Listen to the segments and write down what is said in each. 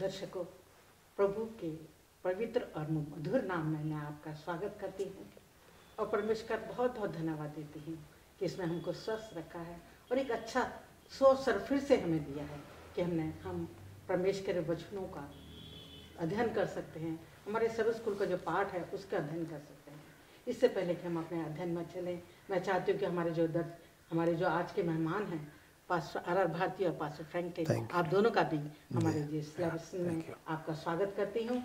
दर्शकों प्रभु के पवित्र और मधुर नाम में मैं आपका स्वागत करती हूँ और परमेश्वर बहुत बहुत धन्यवाद देती हूँ कि इसने हमको स्वस्थ रखा है और एक अच्छा सो सर फिर से हमें दिया है कि हमने हम परमेश्वर के वचनों का अध्ययन कर सकते हैं हमारे सब स्कूल का जो पाठ है उसका अध्ययन कर सकते हैं इससे पहले कि हम अपने अध्ययन में चलें मैं चाहती हूँ कि हमारे जो दर्द हमारे जो आज के मेहमान हैं पास्टर आर भारती और पास्टर फ्रैंकलिन आप दोनों का भी हमारे सिलेबस में आपका स्वागत करती हूँ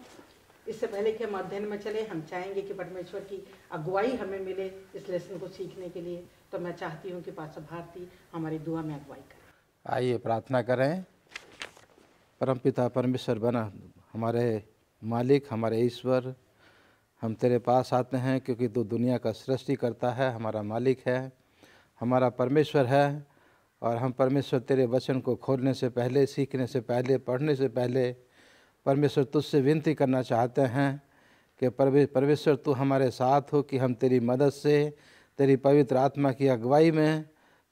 इससे पहले कि हम अध्ययन में चले हम चाहेंगे कि परमेश्वर की अगुवाई हमें मिले इस लेसन को सीखने के लिए तो मैं चाहती हूँ कि पास्टर भारती हमारी दुआ में अगुवाई करें आइए प्रार्थना करें परम पिता परमेश्वर बना हमारे मालिक हमारे ईश्वर हम तेरे पास आते हैं क्योंकि तू दुनिया का सृष्टि करता है हमारा मालिक है हमारा परमेश्वर है और हम परमेश्वर तेरे वचन को खोलने से पहले सीखने से पहले पढ़ने से पहले परमेश्वर तुझसे विनती करना चाहते हैं कि परमेश्वर तू हमारे साथ हो कि हम तेरी मदद से तेरी पवित्र आत्मा की अगुवाई में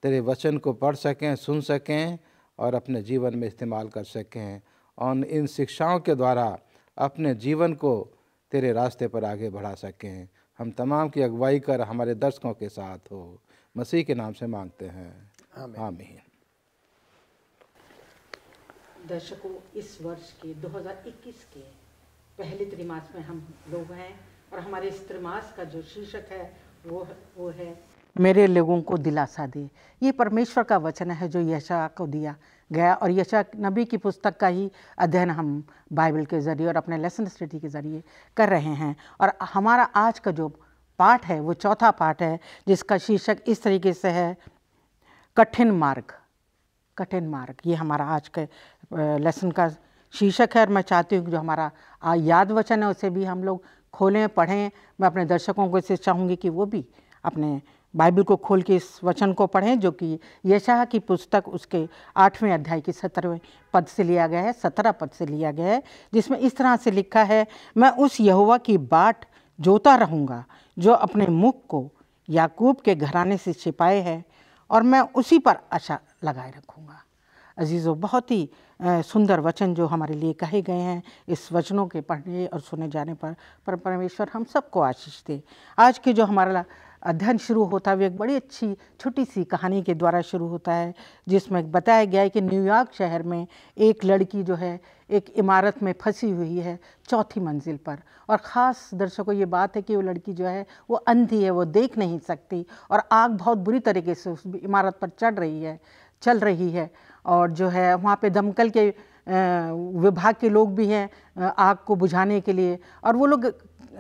तेरे वचन को पढ़ सकें सुन सकें और अपने जीवन में इस्तेमाल कर सकें और इन शिक्षाओं के द्वारा अपने जीवन को तेरे रास्ते पर आगे बढ़ा सकें हम तमाम की अगुवाई कर हमारे दर्शकों के साथ हो मसीह के नाम से मांगते हैं आमीन दर्शकों इस वर्ष के 2021 के पहले त्रिमास में हम लोग हैं और हमारे इस त्रिमास का जो शीर्षक है वो वो है मेरे लोगों को दिलासा दे ये परमेश्वर का वचन है जो यशा को दिया गया और यशा नबी की पुस्तक का ही अध्ययन हम बाइबल के ज़रिए और अपने लेसन स्टडी के ज़रिए कर रहे हैं और हमारा आज का जो पाठ है वो चौथा पाठ है जिसका शीर्षक इस तरीके से है कठिन मार्ग कठिन मार्ग ये हमारा आज के लेसन का शीर्षक है और मैं चाहती हूँ जो हमारा याद वचन है उसे भी हम लोग खोलें पढ़ें मैं अपने दर्शकों को इसे चाहूँगी कि वो भी अपने बाइबल को खोल के इस वचन को पढ़ें जो कि यशाह की पुस्तक उसके आठवें अध्याय की सत्रहवें पद से लिया गया है सत्रह पद से लिया गया है जिसमें इस तरह से लिखा है मैं उस यहुआ की बाट जोता रहूँगा जो अपने मुख को याकूब के घराने से छिपाए हैं और मैं उसी पर आशा लगाए रखूँगा अजीज़ो बहुत ही सुंदर वचन जो हमारे लिए कहे गए हैं इस वचनों के पढ़ने और सुने जाने पर परमेश्वर हम सबको आशीष दे आज के जो हमारा अध्ययन शुरू होता है वो एक बड़ी अच्छी छोटी सी कहानी के द्वारा शुरू होता है जिसमें बताया गया है कि न्यूयॉर्क शहर में एक लड़की जो है एक इमारत में फंसी हुई है चौथी मंजिल पर और ख़ास दर्शकों ये बात है कि वो लड़की जो है वो अंधी है वो देख नहीं सकती और आग बहुत बुरी तरीके से उस इमारत पर चढ़ रही है चल रही है और जो है वहाँ पे दमकल के विभाग के लोग भी हैं आग को बुझाने के लिए और वो लोग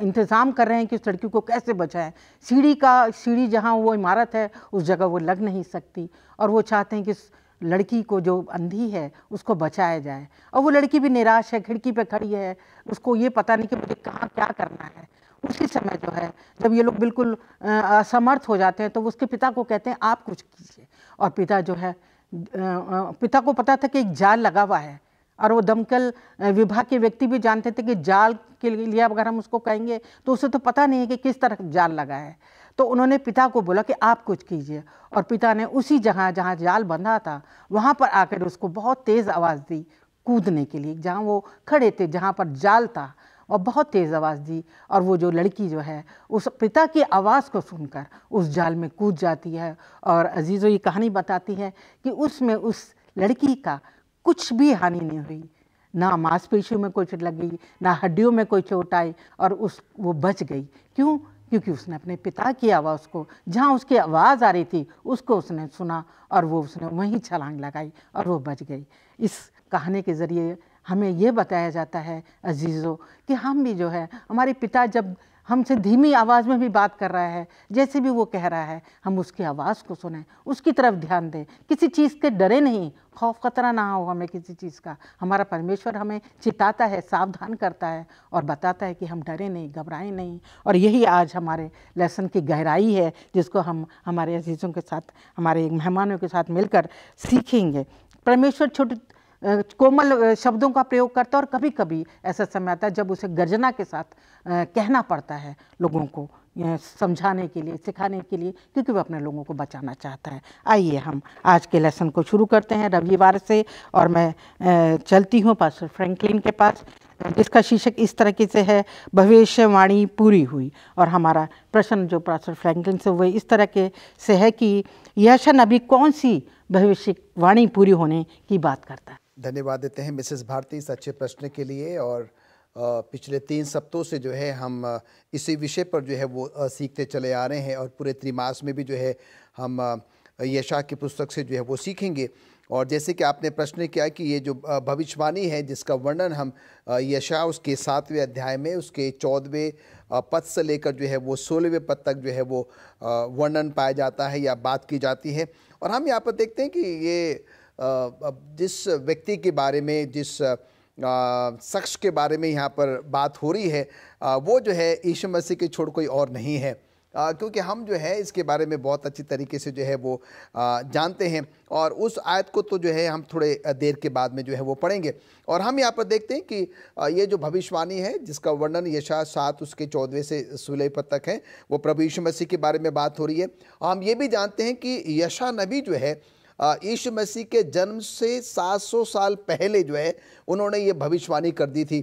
इंतज़ाम कर रहे हैं कि उस लड़की को कैसे बचाएं सीढ़ी का सीढ़ी जहाँ वो इमारत है उस जगह वो लग नहीं सकती और वो चाहते हैं कि इस लड़की को जो अंधी है उसको बचाया जाए और वो लड़की भी निराश है खिड़की पे खड़ी है उसको ये पता नहीं कि मुझे कहाँ क्या करना है उसी समय जो है जब ये लोग बिल्कुल असमर्थ हो जाते हैं तो उसके पिता को कहते हैं आप कुछ कीजिए और पिता जो है पिता को पता था कि एक जाल लगा हुआ है और वो दमकल विभाग के व्यक्ति भी जानते थे कि जाल के लिए अगर हम उसको कहेंगे तो उसे तो पता नहीं है कि किस तरह जाल लगा है तो उन्होंने पिता को बोला कि आप कुछ कीजिए और पिता ने उसी जगह जहाँ जाल बंधा था वहाँ पर आकर उसको बहुत तेज़ आवाज़ दी कूदने के लिए जहाँ वो खड़े थे जहाँ पर जाल था और बहुत तेज़ आवाज़ दी और वो जो लड़की जो है उस पिता की आवाज़ को सुनकर उस जाल में कूद जाती है और अजीज़ो ये कहानी बताती है कि उसमें उस लड़की का कुछ भी हानि नहीं हुई ना मांसपेशियों में कोई चोट लगी ना हड्डियों में कोई चोट आई और उस वो बच गई क्यों क्योंकि उसने अपने पिता की आवाज़ को जहाँ उसकी आवाज़ आ रही थी उसको उसने सुना और वो उसने वहीं छलांग लगाई और वो बच गई इस कहानी के ज़रिए हमें ये बताया जाता है अजीज़ों कि हम भी जो है हमारे पिता जब हमसे धीमी आवाज़ में भी बात कर रहा है जैसे भी वो कह रहा है हम उसकी आवाज़ को सुने उसकी तरफ ध्यान दें किसी चीज़ के डरे नहीं खौफ खतरा ना हो हमें किसी चीज़ का हमारा परमेश्वर हमें चिताता है सावधान करता है और बताता है कि हम डरे नहीं घबराएं नहीं और यही आज हमारे लेसन की गहराई है जिसको हम हमारे अजीज़ों के साथ हमारे मेहमानों के साथ मिलकर सीखेंगे परमेश्वर छोटे कोमल शब्दों का प्रयोग करता है और कभी कभी ऐसा समय आता है जब उसे गर्जना के साथ कहना पड़ता है लोगों को समझाने के लिए सिखाने के लिए क्योंकि वह अपने लोगों को बचाना चाहता है आइए हम आज के लेसन को शुरू करते हैं रविवार से और मैं चलती हूँ पास्टर फ्रैंकलिन के पास जिसका शीर्षक इस तरीके से है भविष्यवाणी पूरी हुई और हमारा प्रश्न जो पास्टर फ्रैंकलिन से वह इस तरह के से है कि यशन अभी कौन सी भविष्यवाणी पूरी होने की बात करता है धन्यवाद देते हैं मिसेस भारती इस अच्छे प्रश्न के लिए और पिछले तीन सप्तों से जो है हम इसी विषय पर जो है वो सीखते चले आ रहे हैं और पूरे त्रिमास में भी जो है हम यशा की पुस्तक से जो है वो सीखेंगे और जैसे कि आपने प्रश्न किया कि ये जो भविष्यवाणी है जिसका वर्णन हम यशा उसके सातवें अध्याय में उसके चौदहवें पद से लेकर जो है वो सोलहवें पद तक जो है वो वर्णन पाया जाता है या बात की जाती है और हम यहाँ पर देखते हैं कि ये जिस व्यक्ति के बारे में जिस शख्स के बारे में यहाँ पर बात हो रही है वो जो है ईशु मसीह के छोड़ कोई और नहीं है आ, क्योंकि हम जो है इसके बारे में बहुत अच्छी तरीके से जो है वो आ, जानते हैं और उस आयत को तो जो है हम थोड़े देर के बाद में जो है वो पढ़ेंगे और हम यहाँ पर देखते हैं कि ये जो भविष्यवाणी है जिसका वर्णन यशा सात उसके चौदहवें से सुलह पद तक है वो प्रभु यीशु मसीह के बारे में बात हो रही है हम ये भी जानते हैं कि यशा नबी जो है यीशु मसीह के जन्म से 700 साल पहले जो है उन्होंने ये भविष्यवाणी कर दी थी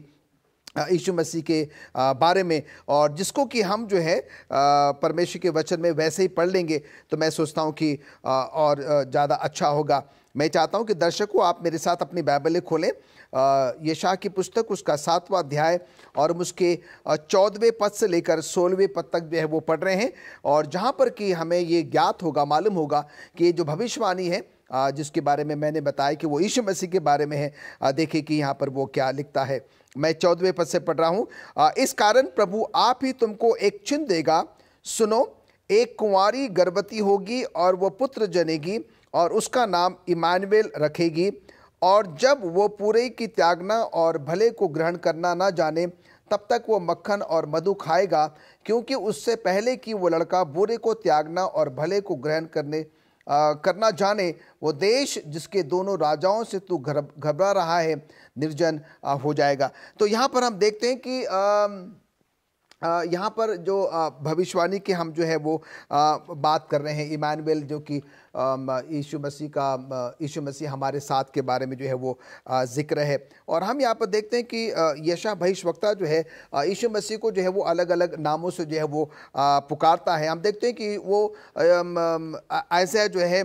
यीशु मसीह के बारे में और जिसको कि हम जो है परमेश्वर के वचन में वैसे ही पढ़ लेंगे तो मैं सोचता हूँ कि और ज़्यादा अच्छा होगा मैं चाहता हूँ कि दर्शकों आप मेरे साथ अपनी बाइबलें खोलें यशा की पुस्तक उसका सातवां अध्याय और हम उसके चौदहवें पद से लेकर सोलहवें पद तक जो है वो पढ़ रहे हैं और जहाँ पर कि हमें ये ज्ञात होगा मालूम होगा कि जो भविष्यवाणी है जिसके बारे में मैंने बताया कि वो ईश मसीह के बारे में है देखिए कि यहाँ पर वो क्या लिखता है मैं चौदहवें पद से पढ़ रहा हूँ इस कारण प्रभु आप ही तुमको एक चिन्ह देगा सुनो एक कुंवारी गर्भवती होगी और वो पुत्र जनेगी और उसका नाम इमानुएल रखेगी और जब वो पूरे की त्यागना और भले को ग्रहण करना ना जाने तब तक वो मक्खन और मधु खाएगा क्योंकि उससे पहले कि वो लड़का बुरे को त्यागना और भले को ग्रहण करने आ, करना जाने वो देश जिसके दोनों राजाओं से तू घबरा रहा है निर्जन आ, हो जाएगा तो यहाँ पर हम देखते हैं कि आ, यहाँ पर जो भविष्यवाणी के हम जो है वो बात कर रहे हैं इमानुएल जो कि यीशु मसीह का यीशु मसीह हमारे साथ के बारे में जो है वो जिक्र है और हम यहाँ पर देखते हैं कि यशा भविष्यवक्ता जो है यीशु मसीह को जो है वो अलग अलग नामों से जो है वो पुकारता है हम देखते हैं कि वो ऐसा जो है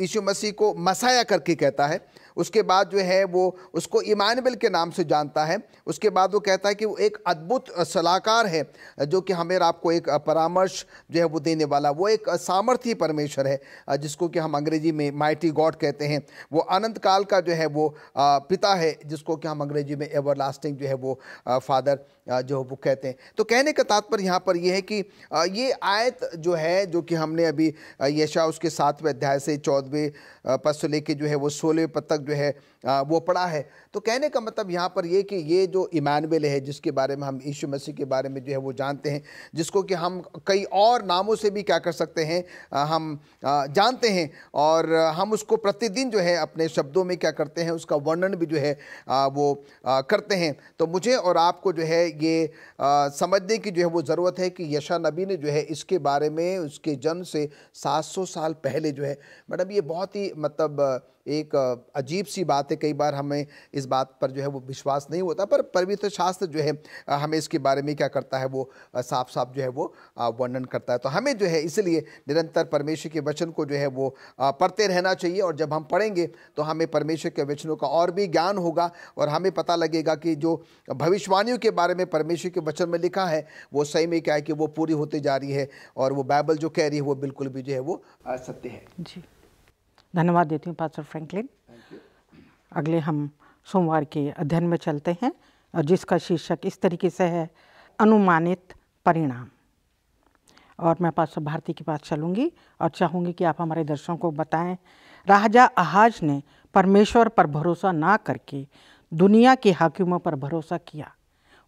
यीशु मसीह को मसाया करके कहता है उसके बाद जो है वो उसको इमानबल के नाम से जानता है उसके बाद वो कहता है कि वो एक अद्भुत सलाहकार है जो कि हमें आपको एक परामर्श जो है वो देने वाला वो एक सामर्थ्य परमेश्वर है जिसको कि हम अंग्रेजी में माइटी गॉड कहते हैं वो अनंत काल का जो है वो पिता है जिसको कि हम अंग्रेजी में एवर लास्टिंग जो है वो फादर जो वो कहते हैं तो कहने का तात्पर्य यहाँ पर यह है कि ये आयत जो है जो कि हमने अभी यशा उसके सातवें अध्याय से चौदहवें पद से लेके जो है वो सोलहवें पद तक जो है वो पड़ा है तो कहने का मतलब यहाँ पर ये कि ये जो इमानवेल है जिसके बारे में हम यीशु मसीह के बारे में जो है वो जानते हैं जिसको कि हम कई और नामों से भी क्या कर सकते हैं हम जानते हैं और हम उसको प्रतिदिन जो है अपने शब्दों में क्या करते हैं उसका वर्णन भी जो है वो करते हैं तो मुझे और आपको जो है ये समझने की जो है वो ज़रूरत है कि यशा नबी ने जो है इसके बारे में उसके जन्म से सात साल पहले जो है मैडम मतलब ये बहुत ही मतलब एक अजीब सी बात है कई बार हमें इस बात पर जो है वो विश्वास नहीं होता पर पवित्र शास्त्र जो है हमें इसके बारे में क्या करता है वो साफ साफ जो है वो वर्णन करता है तो हमें जो है इसलिए निरंतर परमेश्वर के वचन को जो है वो पढ़ते रहना चाहिए और जब हम पढ़ेंगे तो हमें परमेश्वर के वचनों का और भी ज्ञान होगा और हमें पता लगेगा कि जो भविष्यवाणियों के बारे में परमेश्वर के वचन में लिखा है वो सही में क्या है कि वो पूरी होती जा रही है और वो बाइबल जो कह रही है वो बिल्कुल भी जो है वो सत्य है जी धन्यवाद देती हूँ पास्टर फ्रैंकलिन अगले हम सोमवार के अध्ययन में चलते हैं और जिसका शीर्षक इस तरीके से है अनुमानित परिणाम और मैं पास्टर भारती के पास चलूँगी और चाहूँगी कि आप हमारे दर्शकों को बताएं राजा अहाज ने परमेश्वर पर भरोसा ना करके दुनिया के हाकिमों पर भरोसा किया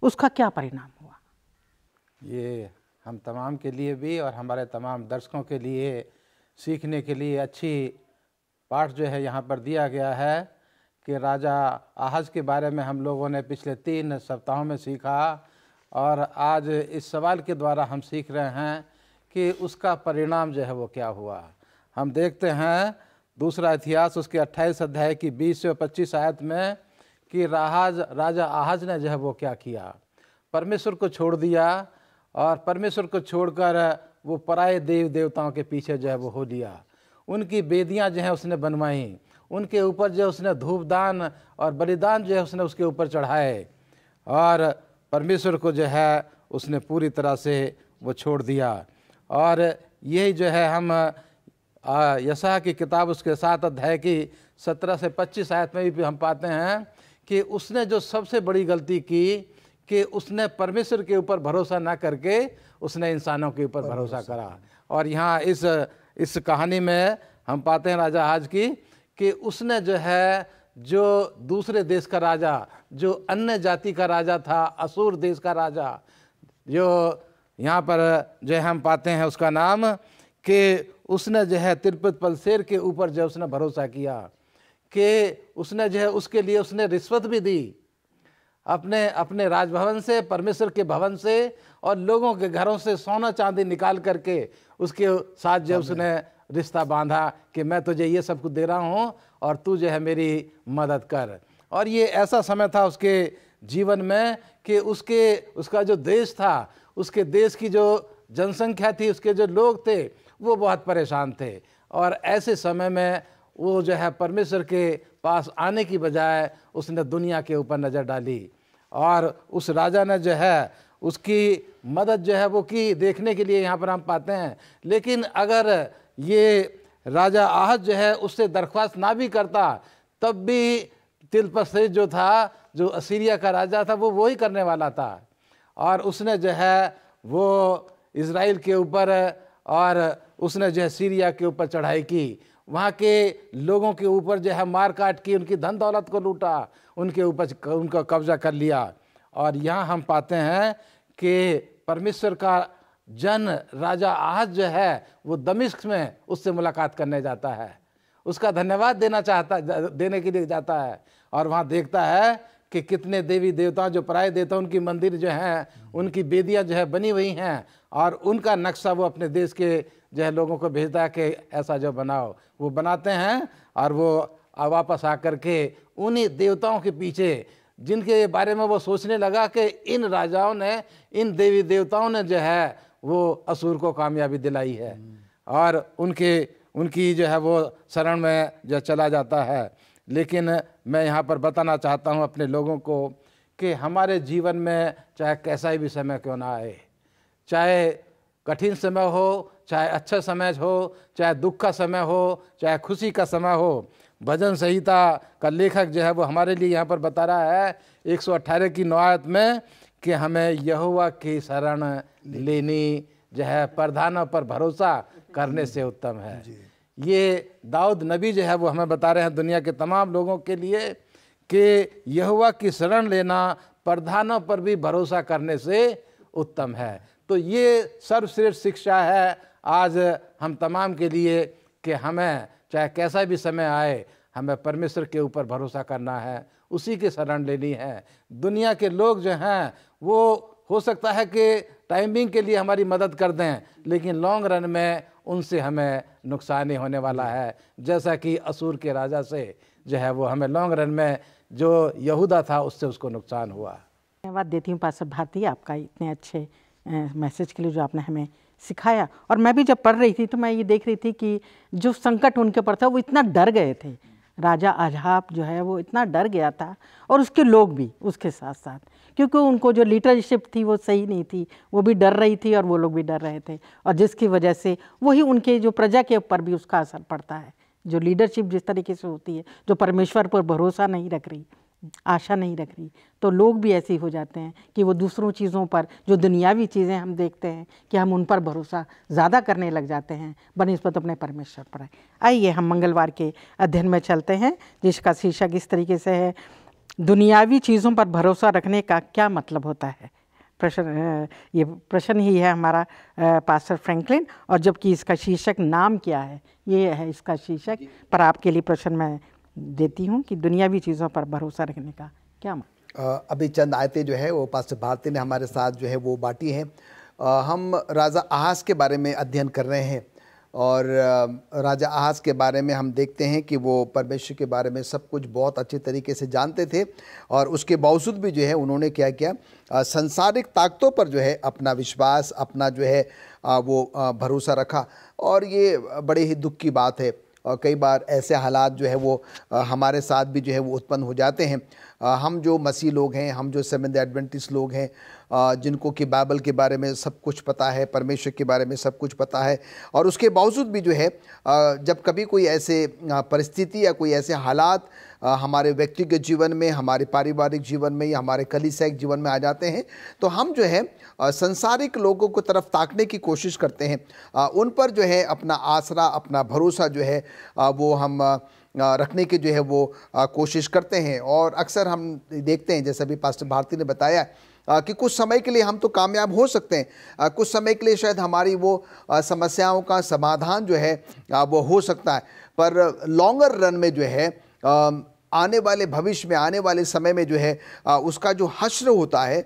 उसका क्या परिणाम हुआ ये हम तमाम के लिए भी और हमारे तमाम दर्शकों के लिए सीखने के लिए अच्छी पाठ जो है यहाँ पर दिया गया है कि राजा आहज के बारे में हम लोगों ने पिछले तीन सप्ताहों में सीखा और आज इस सवाल के द्वारा हम सीख रहे हैं कि उसका परिणाम जो है वो क्या हुआ हम देखते हैं दूसरा इतिहास उसके 28 अध्याय की बीस से पच्चीस आयत में कि राहज राजा आहज ने जो है वो क्या किया परमेश्वर को छोड़ दिया और परमेश्वर को छोड़कर वो पराए देव देवताओं के पीछे जो है वो हो लिया उनकी बेदियाँ जो हैं उसने बनवाई उनके ऊपर जो उसने धूपदान और बलिदान जो है उसने उसके ऊपर चढ़ाए और परमेश्वर को जो है उसने पूरी तरह से वो छोड़ दिया और यही जो है हम यशा की किताब उसके साथ अध्याय की सत्रह से पच्चीस आयत में भी हम पाते हैं कि उसने जो सबसे बड़ी गलती की कि उसने परमेश्वर के ऊपर भरोसा ना करके उसने इंसानों के ऊपर भरोसा करा और यहाँ इस इस कहानी में हम पाते हैं राजा हाज की कि उसने जो है जो दूसरे देश का राजा जो अन्य जाति का राजा था असूर देश का राजा जो यहाँ पर जो है हम पाते हैं उसका नाम कि उसने जो है तिरुपत पलसेर के ऊपर जो उसने भरोसा किया कि उसने जो है उसके लिए उसने रिश्वत भी दी अपने अपने राजभवन से परमेश्वर के भवन से और लोगों के घरों से सोना चांदी निकाल करके उसके साथ जब उसने रिश्ता बांधा कि मैं तुझे ये सब कुछ दे रहा हूँ और तू जो है मेरी मदद कर और ये ऐसा समय था उसके जीवन में कि उसके उसका जो देश था उसके देश की जो जनसंख्या थी उसके जो लोग थे वो बहुत परेशान थे और ऐसे समय में वो जो है परमेश्वर के पास आने की बजाय उसने दुनिया के ऊपर नज़र डाली और उस राजा ने जो है उसकी मदद जो है वो की देखने के लिए यहाँ पर हम पाते हैं लेकिन अगर ये राजा आहत जो है उससे दरख्वास्त ना भी करता तब भी तिलपसेज जो था जो असीरिया का राजा था वो वही करने वाला था और उसने जो है वो इसराइल के ऊपर और उसने जो है सीरिया के ऊपर चढ़ाई की वहाँ के लोगों के ऊपर जो है मार काट की उनकी धन दौलत को लूटा उनके ऊपर उनका कब्जा कर लिया और यहाँ हम पाते हैं कि परमेश्वर का जन राजा आज जो है वो दमिश्क में उससे मुलाकात करने जाता है उसका धन्यवाद देना चाहता देने के लिए जाता है और वहाँ देखता है कि कितने देवी देवता जो पराय देवता उनकी मंदिर जो हैं उनकी बेदियाँ जो है बनी हुई हैं और उनका नक्शा वो अपने देश के जो है लोगों को भेजता है कि ऐसा जो बनाओ वो बनाते हैं और वो वापस आकर के उन्हीं देवताओं के पीछे जिनके बारे में वो सोचने लगा कि इन राजाओं ने इन देवी देवताओं ने जो है वो असुर को कामयाबी दिलाई है और उनके उनकी जो है वो शरण में जो चला जाता है लेकिन मैं यहाँ पर बताना चाहता हूँ अपने लोगों को कि हमारे जीवन में चाहे कैसा भी समय क्यों ना आए चाहे कठिन समय हो चाहे अच्छा समय हो चाहे दुख का समय हो चाहे खुशी का समय हो भजन संहिता का लेखक जो है वो हमारे लिए यहाँ पर बता रहा है 118 की नवायत में कि हमें यहुआ की शरण लेनी जो है प्रधानों पर भरोसा करने से उत्तम है ये दाऊद नबी जो है वो हमें बता रहे हैं दुनिया के तमाम लोगों के लिए कि यहुआ की शरण लेना प्रधानों पर भी भरोसा करने से उत्तम है तो ये सर्वश्रेष्ठ शिक्षा है आज हम तमाम के लिए कि हमें चाहे कैसा भी समय आए हमें परमेश्वर के ऊपर भरोसा करना है उसी के शरण लेनी है दुनिया के लोग जो हैं वो हो सकता है कि टाइमिंग के लिए हमारी मदद कर दें लेकिन लॉन्ग रन में उनसे हमें नुकसान ही होने वाला है जैसा कि असूर के राजा से जो है वो हमें लॉन्ग रन में जो यहूदा था उससे उसको नुकसान हुआ धन्यवाद देती हूँ पासर भारती आपका इतने अच्छे मैसेज के लिए जो आपने हमें सिखाया और मैं भी जब पढ़ रही थी तो मैं ये देख रही थी कि जो संकट उनके ऊपर था वो इतना डर गए थे राजा अजहाब जो है वो इतना डर गया था और उसके लोग भी उसके साथ साथ क्योंकि उनको जो लीडरशिप थी वो सही नहीं थी वो भी डर रही थी और वो लोग भी डर रहे थे और जिसकी वजह से वही उनके जो प्रजा के ऊपर भी उसका असर पड़ता है जो लीडरशिप जिस तरीके से होती है जो परमेश्वर पर भरोसा नहीं रख रही आशा नहीं रख रही तो लोग भी ऐसे हो जाते हैं कि वो दूसरों चीज़ों पर जो दुनियावी चीज़ें हम देखते हैं कि हम उन पर भरोसा ज़्यादा करने लग जाते हैं बनस्पत अपने परमेश्वर पर आइए हम मंगलवार के अध्ययन में चलते हैं जिसका शीर्षक इस तरीके से है दुनियावी चीज़ों पर भरोसा रखने का क्या मतलब होता है प्रश्न ये प्रश्न ही है हमारा पास्टर फ्रैंकलिन और जबकि इसका शीर्षक नाम क्या है ये है इसका शीर्षक पर आपके लिए प्रश्न मैं देती हूँ कि दुनियावी चीज़ों पर भरोसा रखने का क्या मान अभी चंद आयतें जो है वो पास्टर भारती ने हमारे साथ जो है वो बांटी हैं हम राजा आहास के बारे में अध्ययन कर रहे हैं और राजा आहास के बारे में हम देखते हैं कि वो परमेश्वर के बारे में सब कुछ बहुत अच्छे तरीके से जानते थे और उसके बावजूद भी जो है उन्होंने क्या किया संसारिक ताकतों पर जो है अपना विश्वास अपना जो है वो भरोसा रखा और ये बड़े ही दुख की बात है और कई बार ऐसे हालात जो है वो हमारे साथ भी जो है वो उत्पन्न हो जाते हैं हम जो मसीह लोग हैं हम जो सेवन एडवेंटिस लोग हैं जिनको कि बाइबल के बारे में सब कुछ पता है परमेश्वर के बारे में सब कुछ पता है और उसके बावजूद भी जो है जब कभी कोई ऐसे परिस्थिति या कोई ऐसे हालात हमारे व्यक्तिगत जीवन में हमारे पारिवारिक जीवन में या हमारे कलिसैक जीवन में आ जाते हैं तो हम जो है संसारिक लोगों को तरफ ताकने की कोशिश करते हैं उन पर जो है अपना आसरा अपना भरोसा जो है वो हम रखने की जो है वो कोशिश करते हैं और अक्सर हम देखते हैं जैसे अभी पास्टर भारती ने बताया कि कुछ समय के लिए हम तो कामयाब हो सकते हैं कुछ समय के लिए शायद हमारी वो समस्याओं का समाधान जो है वो हो सकता है पर लॉन्गर रन में जो है आने वाले भविष्य में आने वाले समय में जो है उसका जो हश्र होता है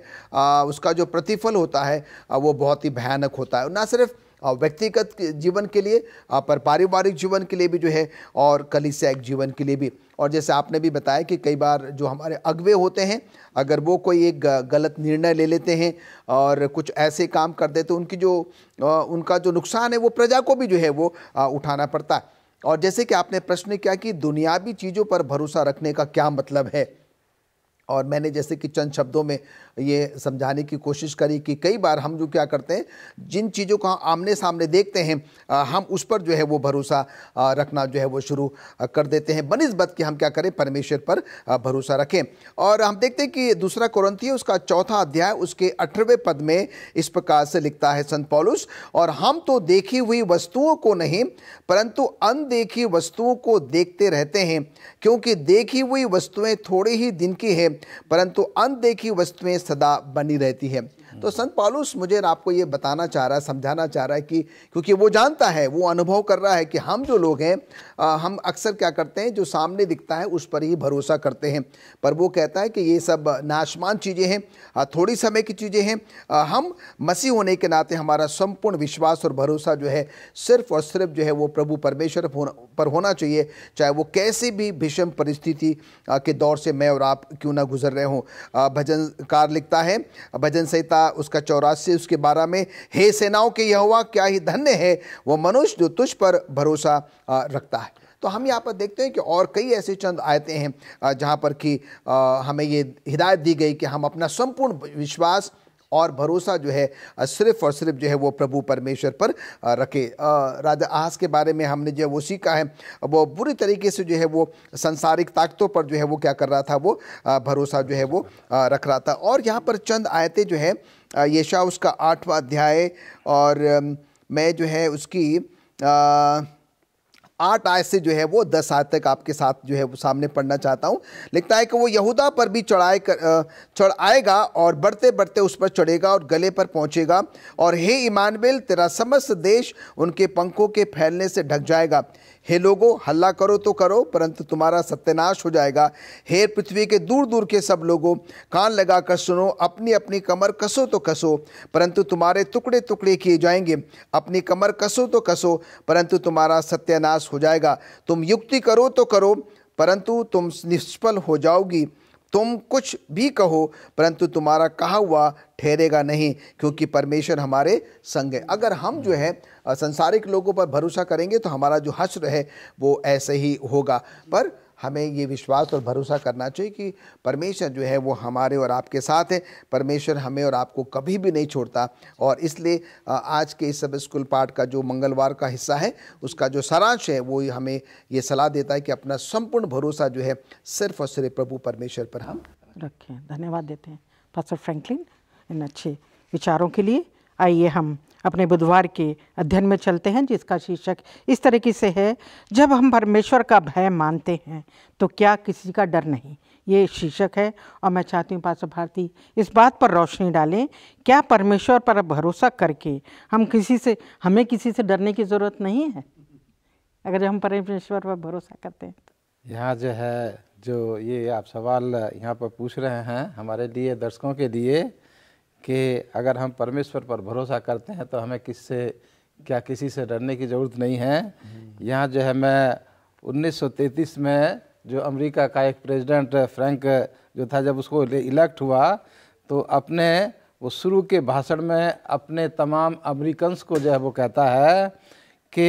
उसका जो प्रतिफल होता है वो बहुत ही भयानक होता है ना सिर्फ व्यक्तिगत जीवन के लिए पर पारिवारिक जीवन के लिए भी जो है और कलिसैक जीवन के लिए भी और जैसे आपने भी बताया कि कई बार जो हमारे अगवे होते हैं अगर वो कोई एक गलत निर्णय ले लेते हैं और कुछ ऐसे काम कर देते हैं उनकी जो उनका जो नुकसान है वो प्रजा को भी जो है वो उठाना पड़ता है और जैसे कि आपने प्रश्न किया कि दुनियावी चीज़ों पर भरोसा रखने का क्या मतलब है और मैंने जैसे कि चंद शब्दों में ये समझाने की कोशिश करी कि कई बार हम जो क्या करते हैं जिन चीज़ों को आमने सामने देखते हैं हम उस पर जो है वो भरोसा रखना जो है वो शुरू कर देते हैं बनस्बत कि हम क्या करें परमेश्वर पर भरोसा रखें और हम देखते हैं कि दूसरा कुरंती उसका चौथा अध्याय उसके अठारहवें पद में इस प्रकार से लिखता है संत पॉलुस और हम तो देखी हुई वस्तुओं को नहीं परंतु अनदेखी वस्तुओं को देखते रहते हैं क्योंकि देखी हुई वस्तुएं थोड़े ही दिन की है परंतु अनदेखी वस्तुएं सदा बनी रहती है तो संत पालूस मुझे आपको ये बताना चाह रहा है समझाना चाह रहा है कि क्योंकि वो जानता है वो अनुभव कर रहा है कि हम जो लोग हैं हम अक्सर क्या करते हैं जो सामने दिखता है उस पर ही भरोसा करते हैं पर वो कहता है कि ये सब नाशमान चीज़ें हैं थोड़ी समय की चीज़ें हैं हम मसीह होने के नाते हमारा संपूर्ण विश्वास और भरोसा जो है सिर्फ और सिर्फ जो है वो प्रभु परमेश्वर पर होना चाहिए चाहे वो कैसी भी भीषण परिस्थिति के दौर से मैं और आप क्यों ना गुजर रहे हों भजनकार लिखता है भजन संहिता गीता उसका चौरासी उसके बारह में हे सेनाओं के यहोवा क्या ही धन्य है वह मनुष्य जो तुझ पर भरोसा रखता है तो हम यहाँ पर देखते हैं कि और कई ऐसे चंद आयते हैं जहाँ पर कि हमें ये हिदायत दी गई कि हम अपना संपूर्ण विश्वास और भरोसा जो है सिर्फ और सिर्फ जो है वो प्रभु परमेश्वर पर रखे राजा आहस के बारे में हमने जो है वो सीखा है वो बुरी तरीके से जो है वो संसारिक ताकतों पर जो है वो क्या कर रहा था वो भरोसा जो है वो रख रहा था और यहाँ पर चंद आयतें जो है यशा उसका आठवा अध्याय और मैं जो है उसकी आ, आठ आय से जो है वो दस आय तक आपके साथ जो है वो सामने पढ़ना चाहता हूँ लिखता है कि वो यहूदा पर भी चढ़ाए कर चढ़ आएगा और बढ़ते बढ़ते उस पर चढ़ेगा और गले पर पहुँचेगा और हे ईमानवेल तेरा समस्त देश उनके पंखों के फैलने से ढक जाएगा हे लोगो हल्ला करो तो करो परंतु तुम्हारा सत्यानाश हो जाएगा हे पृथ्वी के दूर दूर के सब लोगों कान लगा कर सुनो अपनी अपनी कमर कसो तो कसो परंतु तुम्हारे टुकड़े टुकड़े किए जाएंगे अपनी कमर कसो तो कसो परंतु तुम्हारा सत्यानाश हो जाएगा तुम युक्ति करो तो करो परंतु तुम निष्फल हो जाओगी तुम कुछ भी कहो परंतु तुम्हारा कहा हुआ ठहरेगा नहीं क्योंकि परमेश्वर हमारे संग है अगर हम जो है संसारिक लोगों पर भरोसा करेंगे तो हमारा जो हश्र है वो ऐसे ही होगा पर हमें ये विश्वास और भरोसा करना चाहिए कि परमेश्वर जो है वो हमारे और आपके साथ है परमेश्वर हमें और आपको कभी भी नहीं छोड़ता और इसलिए आज के इस सब स्कूल पाठ का जो मंगलवार का हिस्सा है उसका जो सारांश है वो हमें ये सलाह देता है कि अपना संपूर्ण भरोसा जो है सिर्फ और सिर्फ प्रभु परमेश्वर पर हम रखें धन्यवाद देते हैं पास्टर फ्रैंकलिन इन अच्छे विचारों के लिए आइए हम अपने बुधवार के अध्ययन में चलते हैं जिसका शीर्षक इस तरीके से है जब हम परमेश्वर का भय मानते हैं तो क्या किसी का डर नहीं ये शीर्षक है और मैं चाहती हूँ पार्श्व भारती इस बात पर रोशनी डालें क्या परमेश्वर पर भरोसा करके हम किसी से हमें किसी से डरने की ज़रूरत नहीं है अगर हम परमेश्वर पर भरोसा करते हैं तो यहाँ जो है जो ये आप सवाल यहाँ पर पूछ रहे हैं हमारे लिए दर्शकों के लिए कि अगर हम परमेश्वर पर भरोसा करते हैं तो हमें किससे क्या किसी से डरने की ज़रूरत नहीं है हम्म। यहाँ जो है मैं 1933 में जो अमेरिका का एक प्रेसिडेंट फ्रैंक जो था जब उसको इलेक्ट हुआ तो अपने वो शुरू के भाषण में अपने तमाम अमरीकन्स को जो है वो कहता है कि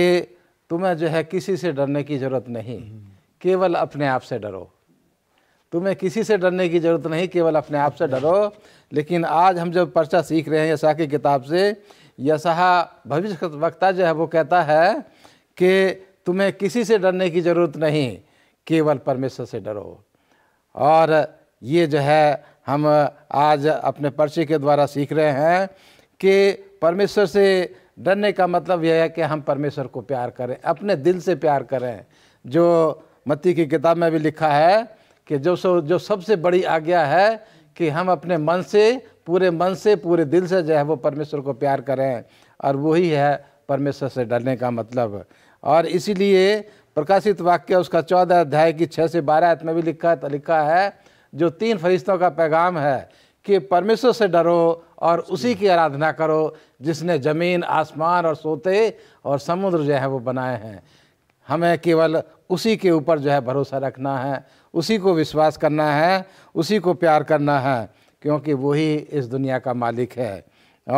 तुम्हें जो है किसी से डरने की ज़रूरत नहीं हम्म। केवल अपने आप से डरो तुम्हें किसी से डरने की ज़रूरत नहीं केवल अपने आप से डरो लेकिन आज हम जब पर्चा सीख रहे हैं यशा की किताब से यशा भविष्य वक्ता जो है वो कहता है कि तुम्हें किसी से डरने की ज़रूरत नहीं केवल परमेश्वर से डरो और ये जो है हम आज अपने पर्चे के द्वारा सीख रहे हैं कि परमेश्वर से डरने का मतलब यह है कि हम परमेश्वर को प्यार करें अपने दिल से प्यार करें जो मत्ती की किताब में भी लिखा है कि जो सो जो सबसे बड़ी आज्ञा है कि हम अपने मन से पूरे मन से पूरे दिल से जो है वो परमेश्वर को प्यार करें और वही है परमेश्वर से डरने का मतलब और इसीलिए प्रकाशित वाक्य उसका चौदह अध्याय की छः से बारह आत्मा भी लिखा लिखा है जो तीन फरिश्तों का पैगाम है कि परमेश्वर से डरो और उसी की आराधना करो जिसने ज़मीन आसमान और सोते और समुद्र जो है वो बनाए हैं हमें केवल उसी के ऊपर जो है भरोसा रखना है उसी को विश्वास करना है उसी को प्यार करना है क्योंकि वही इस दुनिया का मालिक है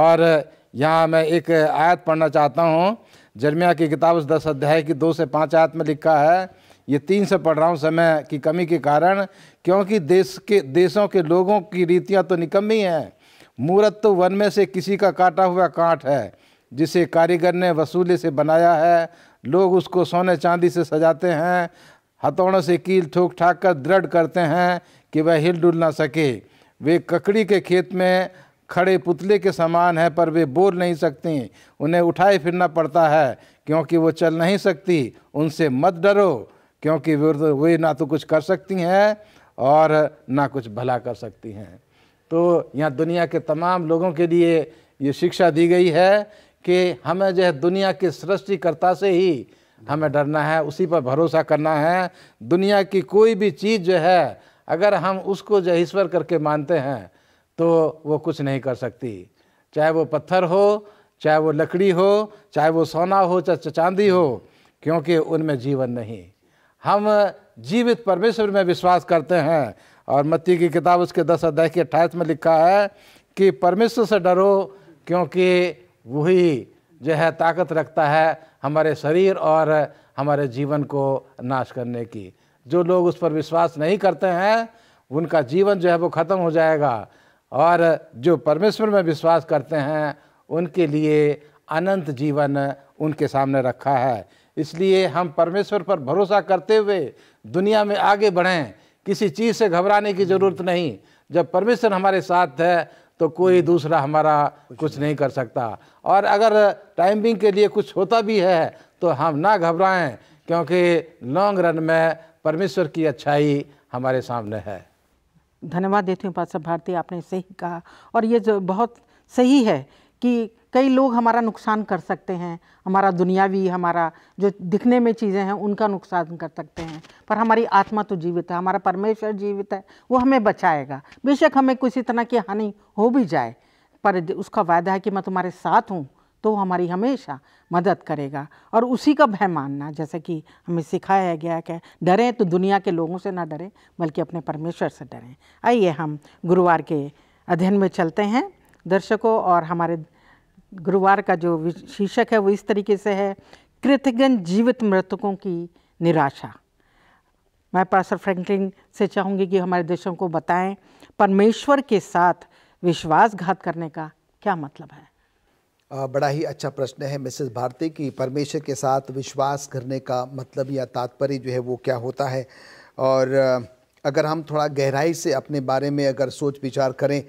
और यहाँ मैं एक आयत पढ़ना चाहता हूँ जर्मिया की किताब उस दस अध्याय की दो से पाँच आयत में लिखा है ये तीन से पढ़ रहा हूँ समय की कमी के कारण क्योंकि देश के देशों के लोगों की रीतियाँ तो निकम्मी हैं मूर्त तो वन में से किसी का काटा हुआ कांट है जिसे कारीगर ने वसूले से बनाया है लोग उसको सोने चांदी से सजाते हैं हथौड़ों से कील ठोक ठाक कर दृढ़ करते हैं कि वह हिल डुल ना सके वे ककड़ी के खेत में खड़े पुतले के समान हैं पर वे बोल नहीं सकती उन्हें उठाए फिरना पड़ता है क्योंकि वो चल नहीं सकती उनसे मत डरो क्योंकि वे तो, ना तो कुछ कर सकती हैं और ना कुछ भला कर सकती हैं तो यहाँ दुनिया के तमाम लोगों के लिए ये शिक्षा दी गई है कि हमें जो है दुनिया के सृष्टिकर्ता से ही हमें डरना है उसी पर भरोसा करना है दुनिया की कोई भी चीज़ जो है अगर हम उसको जो ईश्वर करके मानते हैं तो वो कुछ नहीं कर सकती चाहे वो पत्थर हो चाहे वो लकड़ी हो चाहे वो सोना हो चाहे चांदी हो क्योंकि उनमें जीवन नहीं हम जीवित परमेश्वर में विश्वास करते हैं और मत्ती की किताब उसके दस अध्याय के अट्ठाईस में लिखा है कि परमेश्वर से डरो क्योंकि वही जो है ताकत रखता है हमारे शरीर और हमारे जीवन को नाश करने की जो लोग उस पर विश्वास नहीं करते हैं उनका जीवन जो है वो ख़त्म हो जाएगा और जो परमेश्वर में विश्वास करते हैं उनके लिए अनंत जीवन उनके सामने रखा है इसलिए हम परमेश्वर पर भरोसा करते हुए दुनिया में आगे बढ़ें किसी चीज़ से घबराने की ज़रूरत नहीं जब परमेश्वर हमारे साथ है तो कोई हम्म। दूसरा हमारा कुछ, कुछ नहीं कर सकता और अगर टाइमिंग के लिए कुछ होता भी है तो हम ना घबराएं क्योंकि लॉन्ग रन में परमेश्वर की अच्छाई हमारे सामने है धन्यवाद देती हूँ पासा भारती आपने सही कहा और ये जो बहुत सही है कि कई लोग हमारा नुकसान कर सकते हैं हमारा दुनियावी हमारा जो दिखने में चीज़ें हैं उनका नुकसान कर सकते हैं पर हमारी आत्मा तो जीवित है हमारा परमेश्वर जीवित है वो हमें बचाएगा बेशक हमें किसी तरह की हानि हो भी जाए पर उसका वायदा है कि मैं तुम्हारे साथ हूँ तो हमारी हमेशा मदद करेगा और उसी का भय मानना जैसे कि हमें सिखाया गया कि डरें तो दुनिया के लोगों से ना डरें बल्कि अपने परमेश्वर से डरें आइए हम गुरुवार के अध्ययन में चलते हैं दर्शकों और हमारे गुरुवार का जो शीर्षक है वो इस तरीके से है कृतज्ञ जीवित मृतकों की निराशा मैं पासर फ्रैंकलिन से चाहूँगी कि हमारे देशों को बताएं परमेश्वर के साथ विश्वासघात करने का क्या मतलब है बड़ा ही अच्छा प्रश्न है मिसेस भारती की परमेश्वर के साथ विश्वास करने का मतलब या तात्पर्य जो है वो क्या होता है और अगर हम थोड़ा गहराई से अपने बारे में अगर सोच विचार करें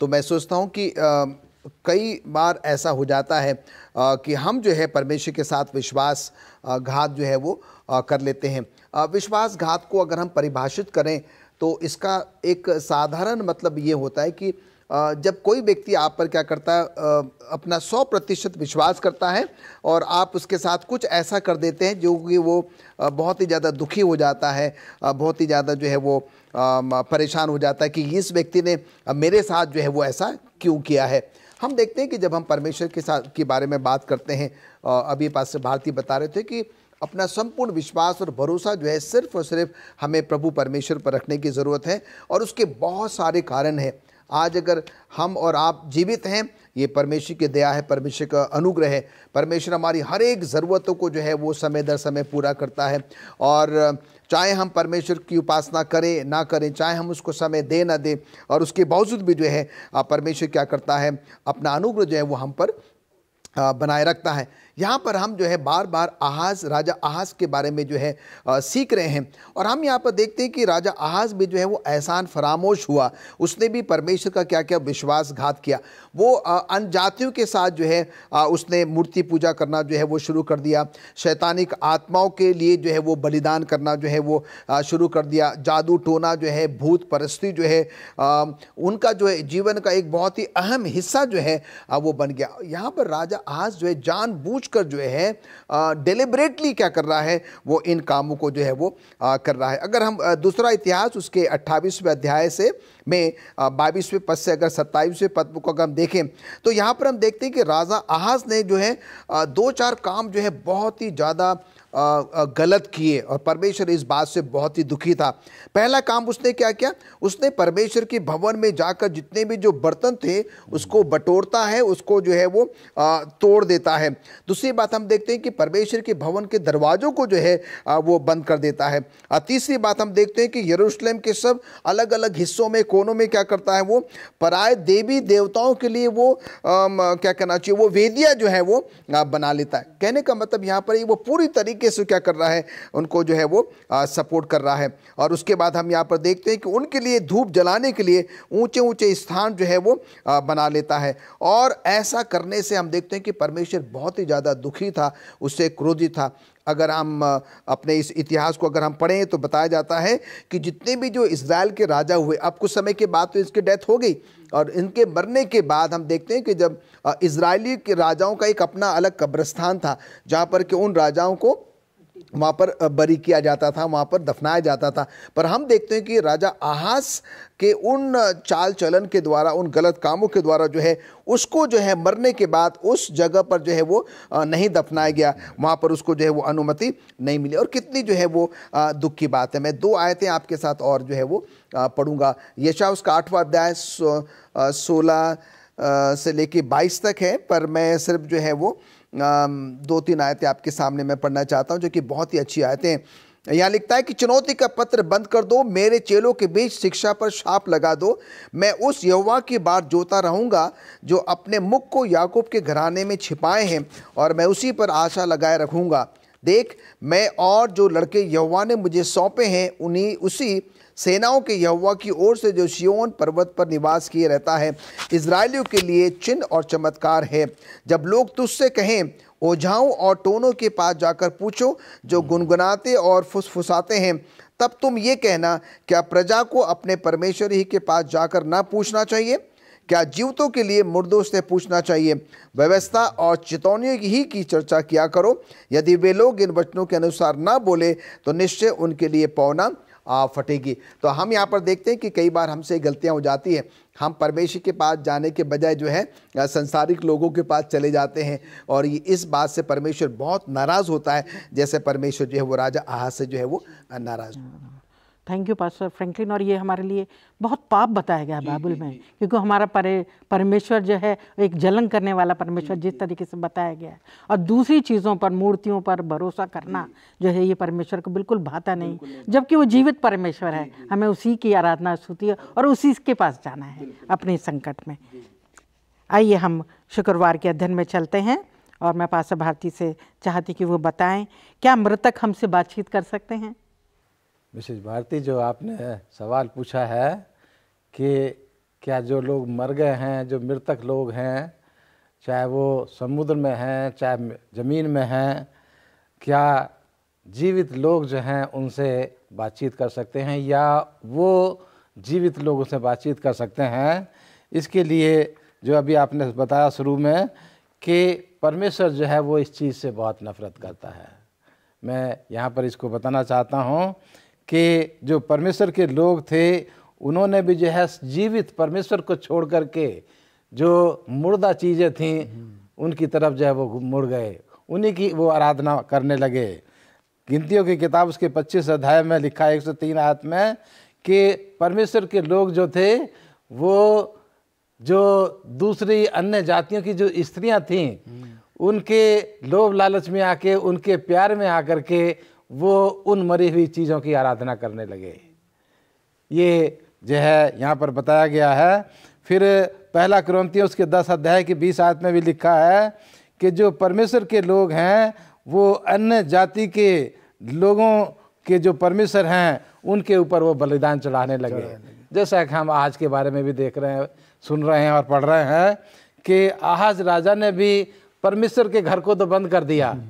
तो मैं सोचता हूँ कि कई बार ऐसा हो जाता है कि हम जो है परमेश्वर के साथ विश्वास घात जो है वो कर लेते हैं विश्वासघात को अगर हम परिभाषित करें तो इसका एक साधारण मतलब ये होता है कि जब कोई व्यक्ति आप पर क्या करता है अपना सौ प्रतिशत विश्वास करता है और आप उसके साथ कुछ ऐसा कर देते हैं जो कि वो बहुत ही ज़्यादा दुखी हो जाता है बहुत ही ज़्यादा जो है वो परेशान हो जाता है कि इस व्यक्ति ने मेरे साथ जो है वो ऐसा क्यों किया है हम देखते हैं कि जब हम परमेश्वर के साथ के बारे में बात करते हैं अभी पास से भारती बता रहे थे कि अपना संपूर्ण विश्वास और भरोसा जो है सिर्फ और सिर्फ हमें प्रभु परमेश्वर पर रखने की ज़रूरत है और उसके बहुत सारे कारण हैं आज अगर हम और आप जीवित हैं ये परमेश्वर की दया है परमेश्वर का अनुग्रह है परमेश्वर हमारी हर एक ज़रूरतों को जो है वो समय दर समय पूरा करता है और चाहे हम परमेश्वर की उपासना करें ना करें चाहे हम उसको समय दें ना दें और उसके बावजूद भी जो है परमेश्वर क्या करता है अपना अनुग्रह जो है वो हम पर बनाए रखता है यहाँ पर हम जो है बार बार आहाज राजा आहाज के बारे में जो है आ, सीख रहे हैं और हम यहाँ पर देखते हैं कि राजा आहाज भी जो है वो एहसान फरामोश हुआ उसने भी परमेश्वर का क्या क्या विश्वासघात किया वो अन्य जातियों के साथ जो है आ, उसने मूर्ति पूजा करना जो है वो शुरू कर दिया शैतानिक आत्माओं के लिए जो है वो बलिदान करना जो है वो शुरू कर दिया जादू टोना जो है भूत परस्ती जो है आ, उनका जो है जीवन का एक बहुत ही अहम हिस्सा जो है वो बन गया यहाँ पर राजा आहाज जो है जान कर जो है डिलिबरेटली क्या कर रहा है वो इन कामों को जो है वो आ, कर रहा है अगर हम दूसरा इतिहास उसके अट्ठाईसवें अध्याय से में बाईसवें पद से अगर सत्ताईसवें पद को अगर हम देखें तो यहाँ पर हम देखते हैं कि राजा आहाज ने जो है दो चार काम जो है बहुत ही ज़्यादा गलत किए और परमेश्वर इस बात से बहुत ही दुखी था पहला काम उसने क्या किया उसने परमेश्वर के भवन में जाकर जितने भी जो बर्तन थे उसको बटोरता है उसको जो है वो तोड़ देता है दूसरी बात हम देखते हैं कि परमेश्वर के भवन के दरवाज़ों को जो है वो बंद कर देता है और तीसरी बात हम देखते हैं कि यरूशलेम के सब अलग अलग हिस्सों में कोनों में क्या करता है वो पराय देवी देवताओं के लिए वो क्या कहना चाहिए वो वेदिया जो है वो बना लेता है कहने का मतलब यहाँ पर वो पूरी तरीके से क्या कर रहा है उनको जो है वो सपोर्ट कर रहा है और उसके बाद हम यहाँ पर देखते हैं कि उनके लिए धूप जलाने के लिए ऊंचे ऊंचे स्थान जो है वो बना लेता है और ऐसा करने से हम देखते हैं कि परमेश्वर बहुत ही ज़्यादा दुखी था उससे क्रोधित था अगर हम अपने इस इतिहास को अगर हम पढ़ें तो बताया जाता है कि जितने भी जो इसराइल के राजा हुए अब कुछ समय के बाद तो इसकी डेथ हो गई और इनके मरने के बाद हम देखते हैं कि जब इसराइली के राजाओं का एक अपना अलग कब्रस्तान था जहाँ पर कि उन राजाओं को वहाँ पर बरी किया जाता था वहाँ पर दफनाया जाता था पर हम देखते हैं कि राजा आहास के उन चाल चलन के द्वारा उन गलत कामों के द्वारा जो है उसको जो है मरने के बाद उस जगह पर जो है वो नहीं दफनाया गया वहाँ पर उसको जो है वो अनुमति नहीं मिली और कितनी जो है वो दुख की बात है मैं दो आयतें आपके साथ और जो है वो पढ़ूँगा यशा उसका आठवा अध्याय सोलह से लेके बाईस तक है पर मैं सिर्फ जो है वो दो तीन आयतें आपके सामने मैं पढ़ना चाहता हूँ जो कि बहुत ही अच्छी आयतें हैं यहाँ लिखता है कि चुनौती का पत्र बंद कर दो मेरे चेलों के बीच शिक्षा पर छाप लगा दो मैं उस यहुआ की बात जोता रहूँगा जो अपने मुख को याकूब के घराने में छिपाए हैं और मैं उसी पर आशा लगाए रखूँगा देख मैं और जो लड़के यहुआ ने मुझे सौंपे हैं उन्हीं उसी सेनाओं के यहुआ की ओर से जो शियोन पर्वत पर निवास किए रहता है इसराइलियों के लिए चिन्ह और चमत्कार है जब लोग तुझसे कहें ओझाओं और टोनों के पास जाकर पूछो जो गुनगुनाते और फुसफुसाते हैं तब तुम ये कहना क्या प्रजा को अपने परमेश्वर ही के पास जाकर ना पूछना चाहिए क्या जीवतों के लिए मुर्दों से पूछना चाहिए व्यवस्था और चेतौनियों की ही की चर्चा किया करो यदि वे लोग इन वचनों के अनुसार ना बोले तो निश्चय उनके लिए पौना फटेगी तो हम यहाँ पर देखते हैं कि कई बार हमसे गलतियाँ हो जाती हैं हम परमेश्वर के पास जाने के बजाय जो है संसारिक लोगों के पास चले जाते हैं और ये इस बात से परमेश्वर बहुत नाराज़ होता है जैसे परमेश्वर जो है वो राजा आहा से जो है वो नाराज़ थैंक यू पास्टर फ्रैंकलिन और ये हमारे लिए बहुत पाप बताया गया है बाइबल में क्योंकि हमारा परे परमेश्वर जो है एक जलन करने वाला परमेश्वर जिस तरीके से बताया गया है और दूसरी चीज़ों पर मूर्तियों पर भरोसा करना जो है ये परमेश्वर को बिल्कुल भाता नहीं जबकि वो जीवित परमेश्वर है हमें उसी की आराधना है और उसी के पास जाना है अपने संकट में आइए हम शुक्रवार के अध्ययन में चलते हैं और मैं पास भारती से चाहती कि वो बताएं क्या मृतक हमसे बातचीत कर सकते हैं विशेष भारती जो आपने सवाल पूछा है कि क्या जो लोग मर गए हैं जो मृतक लोग हैं चाहे वो समुद्र में हैं चाहे ज़मीन में हैं क्या जीवित लोग जो हैं उनसे बातचीत कर सकते हैं या वो जीवित लोगों से बातचीत कर सकते हैं इसके लिए जो अभी आपने बताया शुरू में कि परमेश्वर जो है वो इस चीज़ से बहुत नफ़रत करता है मैं यहाँ पर इसको बताना चाहता हूँ कि जो परमेश्वर के लोग थे उन्होंने भी जो है जीवित परमेश्वर को छोड़ कर के जो मुर्दा चीज़ें थीं उनकी तरफ जो है वो मुड़ गए उन्हीं की वो आराधना करने लगे गिनतियों की किताब उसके 25 अध्याय में लिखा है तीन आयत में कि परमेश्वर के लोग जो थे वो जो दूसरी अन्य जातियों की जो स्त्रियां थीं हम्म। उनके लोभ लालच में आके उनके प्यार में आकर के वो उन मरी हुई चीज़ों की आराधना करने लगे ये जो है यहाँ पर बताया गया है फिर पहला क्रंतियों उसके दस अध्याय के बीस आयत में भी लिखा है कि जो परमेश्वर के लोग हैं वो अन्य जाति के लोगों के जो परमेश्वर हैं उनके ऊपर वो बलिदान चढ़ाने लगे।, लगे जैसा कि हम आज के बारे में भी देख रहे हैं सुन रहे हैं और पढ़ रहे हैं कि आहाज राजा ने भी परमेश्वर के घर को तो बंद कर दिया हम्म।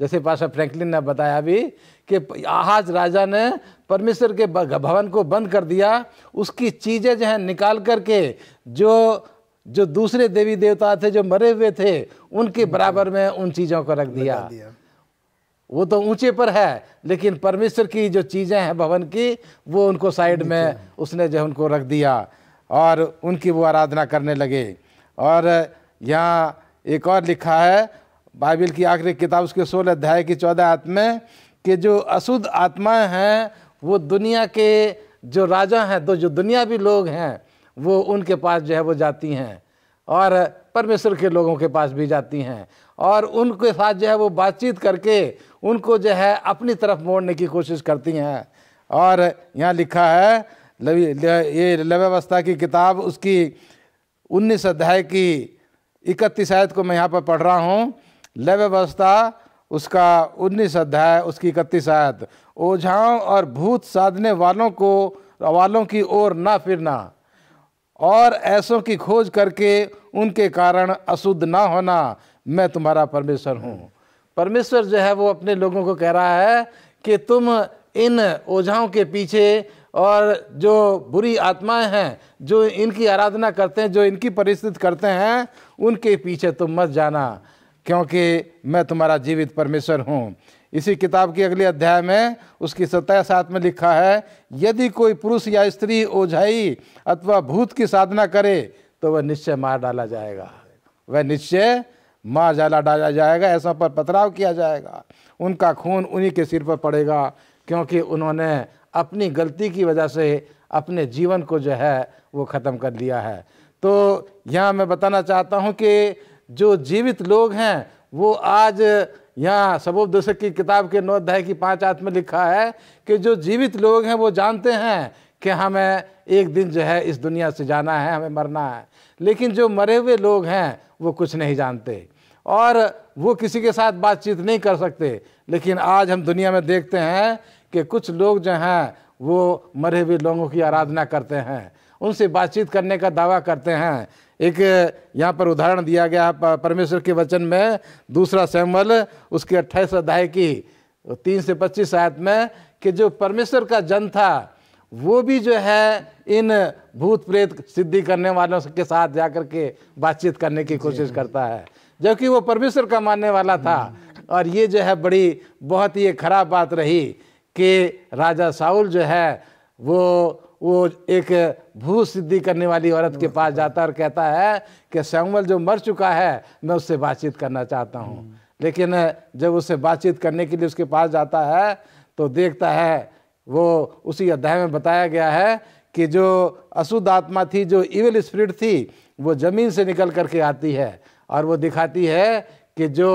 जैसे पाशा फ्रैंकलिन ने बताया अभी कि आहाज राजा ने परमेश्वर के भवन को बंद कर दिया उसकी चीज़ें जो हैं निकाल करके जो जो दूसरे देवी देवता थे जो मरे हुए थे उनके बराबर में उन चीज़ों को रख दिया, दिया। वो तो ऊंचे पर है लेकिन परमेश्वर की जो चीज़ें हैं भवन की वो उनको साइड में उसने जो उनको रख दिया और उनकी वो आराधना करने लगे और यहाँ एक और लिखा है बाइबल की आखिरी किताब उसके सोलह अध्याय की चौदह आयत के कि जो अशुद्ध आत्माएं हैं वो दुनिया के जो राजा हैं तो जो दुनियावी लोग हैं वो उनके पास जो है वो जाती हैं और परमेश्वर के लोगों के पास भी जाती हैं और उनके साथ जो है वो बातचीत करके उनको जो है अपनी तरफ मोड़ने की कोशिश करती हैं और यहाँ लिखा है ये लव्यवस्था की किताब उसकी उन्नीस अध्याय की इकतीस आयत को मैं यहाँ पर पढ़ रहा हूँ लय व्यवस्था उसका उन्नीस अध्याय उसकी इकतीस आयत ओझाओं और भूत साधने वालों को वालों की ओर ना फिरना और ऐसों की खोज करके उनके कारण अशुद्ध ना होना मैं तुम्हारा परमेश्वर हूँ परमेश्वर जो है वो अपने लोगों को कह रहा है कि तुम इन ओझाओं के पीछे और जो बुरी आत्माएं हैं जो इनकी आराधना करते हैं जो इनकी परिस्थिति करते हैं उनके पीछे तुम मत जाना क्योंकि मैं तुम्हारा जीवित परमेश्वर हूँ इसी किताब की अगले अध्याय में उसकी सतह साथ में लिखा है यदि कोई पुरुष या स्त्री ओझाई अथवा भूत की साधना करे तो वह निश्चय मार डाला जाएगा वह निश्चय मार जाला डाला जाएगा ऐसा पर पथराव किया जाएगा उनका खून उन्हीं के सिर पर पड़ेगा क्योंकि उन्होंने अपनी गलती की वजह से अपने जीवन को जो है वो ख़त्म कर लिया है तो यहाँ मैं बताना चाहता हूँ कि जो जीवित लोग हैं वो आज यहाँ सबोब दशक की किताब के नौ अध्याय की पाँच आत्म में लिखा है कि जो जीवित लोग हैं वो जानते हैं कि हमें एक दिन जो है इस दुनिया से जाना है हमें मरना है लेकिन जो मरे हुए लोग हैं वो कुछ नहीं जानते और वो किसी के साथ बातचीत नहीं कर सकते लेकिन आज हम दुनिया में देखते हैं कि कुछ लोग जो हैं वो मरे हुए लोगों की आराधना करते हैं उनसे बातचीत करने का दावा करते हैं एक यहाँ पर उदाहरण दिया गया परमेश्वर के वचन में दूसरा सैमल उसके अट्ठाईस अध्याय की तीन से पच्चीस आयत में कि जो परमेश्वर का जन था वो भी जो है इन भूत प्रेत सिद्धि करने वालों के साथ जाकर के बातचीत करने की कोशिश करता है जबकि वो परमेश्वर का मानने वाला था हम्म। और ये जो है बड़ी बहुत ही खराब बात रही कि राजा साउल जो है वो वो एक भू सिद्धि करने वाली औरत के पास जाता और कहता है कि श्यामल जो मर चुका है मैं उससे बातचीत करना चाहता हूँ लेकिन जब उससे बातचीत करने के लिए उसके पास जाता है तो देखता है वो उसी अध्याय में बताया गया है कि जो अशुद्ध आत्मा थी जो इविल स्प्रिट थी वो जमीन से निकल करके आती है और वो दिखाती है कि जो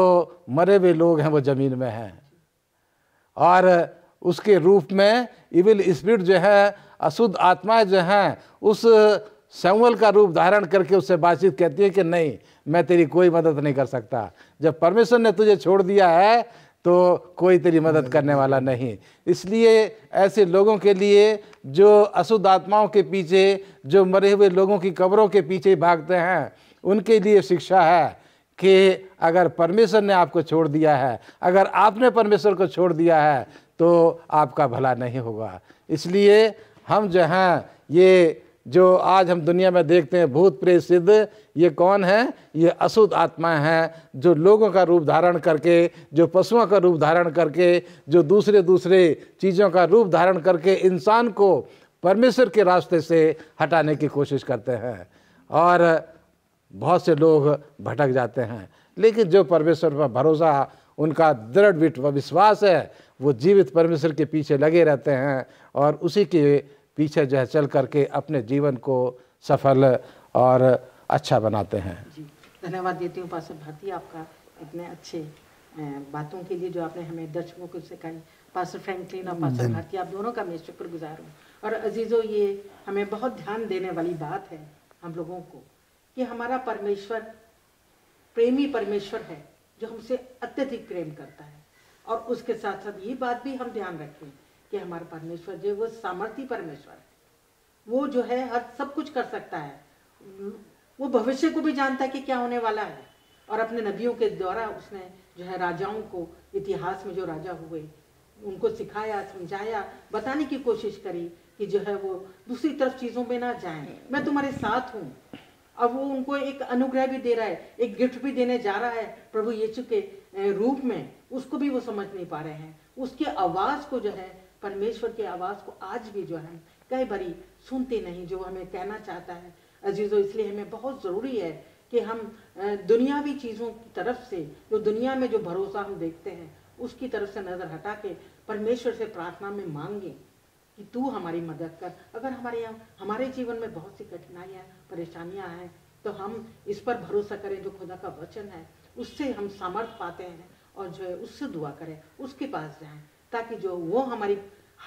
मरे हुए लोग हैं वो जमीन में हैं और उसके रूप में इविल स्पिरिट जो है अशुद्ध आत्माएं जो हैं उस सैमुअल का रूप धारण करके उससे बातचीत कहती है कि नहीं मैं तेरी कोई मदद नहीं कर सकता जब परमेश्वर ने तुझे छोड़ दिया है तो कोई तेरी मदद करने वाला नहीं इसलिए ऐसे लोगों के लिए जो अशुद्ध आत्माओं के पीछे जो मरे हुए लोगों की कब्रों के पीछे भागते हैं उनके लिए शिक्षा है कि अगर परमेश्वर ने आपको छोड़ दिया है अगर आपने परमेश्वर को छोड़ दिया है तो आपका भला नहीं होगा इसलिए हम जो हैं ये जो आज हम दुनिया में देखते हैं भूत प्रे सिद्ध ये कौन है ये अशुद्ध आत्मा हैं जो लोगों का रूप धारण करके जो पशुओं का रूप धारण करके जो दूसरे दूसरे चीज़ों का रूप धारण करके इंसान को परमेश्वर के रास्ते से हटाने की कोशिश करते हैं और बहुत से लोग भटक जाते हैं लेकिन जो परमेश्वर पर भरोसा उनका दृढ़ विश्वास है वो जीवित परमेश्वर के पीछे लगे रहते हैं और उसी के पीछे जो है चल करके अपने जीवन को सफल और अच्छा बनाते हैं धन्यवाद देती हूँ पास भारती आपका इतने अच्छे बातों के लिए जो आपने हमें दर्शकों को सिखाई पास्टर फ्रैंकलिन और पास्टर भारती आप दोनों का मैं शुक्रगुजार हूँ और अजीज़ों ये हमें बहुत ध्यान देने वाली बात है हम लोगों को कि हमारा परमेश्वर प्रेमी परमेश्वर है जो हमसे अत्यधिक प्रेम करता है और उसके साथ साथ ये बात भी हम ध्यान रखें कि हमारा परमेश्वर जो वो सामर्थ्य परमेश्वर है वो जो है हर सब कुछ कर सकता है वो भविष्य को भी जानता है कि क्या होने वाला है और अपने नबियों के द्वारा उसने जो है राजाओं को इतिहास में जो राजा हुए उनको सिखाया समझाया बताने की कोशिश करी कि जो है वो दूसरी तरफ चीज़ों में ना जाएं मैं तुम्हारे साथ हूँ अब वो उनको एक अनुग्रह भी दे रहा है एक गिफ्ट भी देने जा रहा है प्रभु यीशु के रूप में उसको भी वो समझ नहीं पा रहे हैं उसके आवाज़ को जो है परमेश्वर की आवाज़ को आज भी जो है कई बारी सुनते नहीं जो हमें कहना चाहता है अजीज़ों तो इसलिए हमें बहुत ज़रूरी है कि हम दुनियावी चीज़ों की तरफ से जो दुनिया में जो भरोसा हम देखते हैं उसकी तरफ से नज़र हटा के परमेश्वर से प्रार्थना में मांगें कि तू हमारी मदद कर अगर हमारे यहाँ हमारे जीवन में बहुत सी कठिनाइयाँ परेशानियाँ हैं तो हम इस पर भरोसा करें जो खुदा का वचन है उससे हम सामर्थ पाते हैं और जो है उससे दुआ करें उसके पास जाएं ताकि जो वो हमारी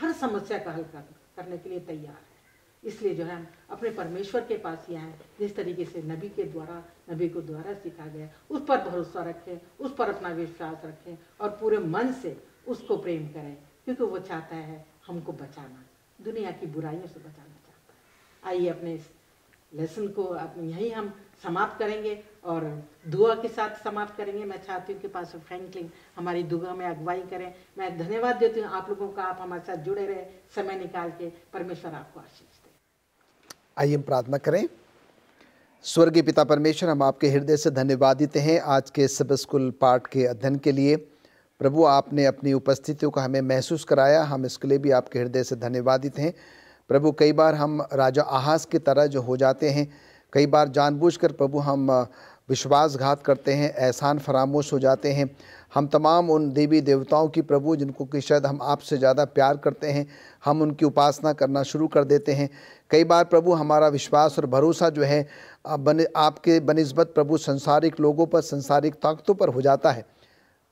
हर समस्या का हल कर, करने के लिए तैयार है इसलिए जो है हम अपने परमेश्वर के पास ही आएँ जिस तरीके से नबी के द्वारा नबी को द्वारा सिखा गया उस पर भरोसा रखें उस पर अपना विश्वास रखें और पूरे मन से उसको प्रेम करें क्योंकि वो चाहता है हमको बचाना दुनिया की बुराइयों से बचाना चाहता है आइए अपने इस लेसन को यही हम समाप्त करेंगे और दुआ के साथ समाप्त करेंगे मैं चाहती हूँ कि पास फ्रैंकलिन हमारी दुआ में अगुवाई करें मैं धन्यवाद देती हूँ आप लोगों का आप हमारे साथ जुड़े रहे समय निकाल के परमेश्वर आपको आशीष दे आइए हम प्रार्थना करें स्वर्गीय पिता परमेश्वर हम आपके हृदय से धन्यवाद देते हैं आज के सब स्कूल पाठ के अध्ययन के लिए प्रभु आपने अपनी उपस्थितियों का हमें महसूस कराया हम इसके लिए भी आपके हृदय से धन्यवादित हैं प्रभु कई बार हम राजा आहास की तरह जो हो जाते हैं कई बार जानबूझकर प्रभु हम विश्वासघात करते हैं एहसान फरामोश हो जाते हैं हम तमाम उन देवी देवताओं की प्रभु जिनको कि शायद हम आपसे ज़्यादा प्यार करते हैं हम उनकी उपासना करना शुरू कर देते हैं कई बार प्रभु हमारा विश्वास और भरोसा जो है बने आपके बनस्बत प्रभु संसारिक लोगों पर संसारिक ताकतों पर हो जाता है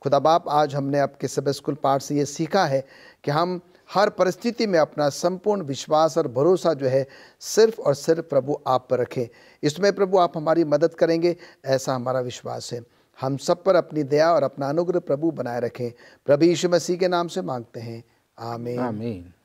खुदा बाप आज हमने आपके सब स्कूल पाठ से ये सीखा है कि हम हर परिस्थिति में अपना संपूर्ण विश्वास और भरोसा जो है सिर्फ और सिर्फ प्रभु आप पर रखें इसमें प्रभु आप हमारी मदद करेंगे ऐसा हमारा विश्वास है हम सब पर अपनी दया और अपना अनुग्रह प्रभु बनाए रखें प्रभु यीशु मसीह के नाम से मांगते हैं आमीन आमीन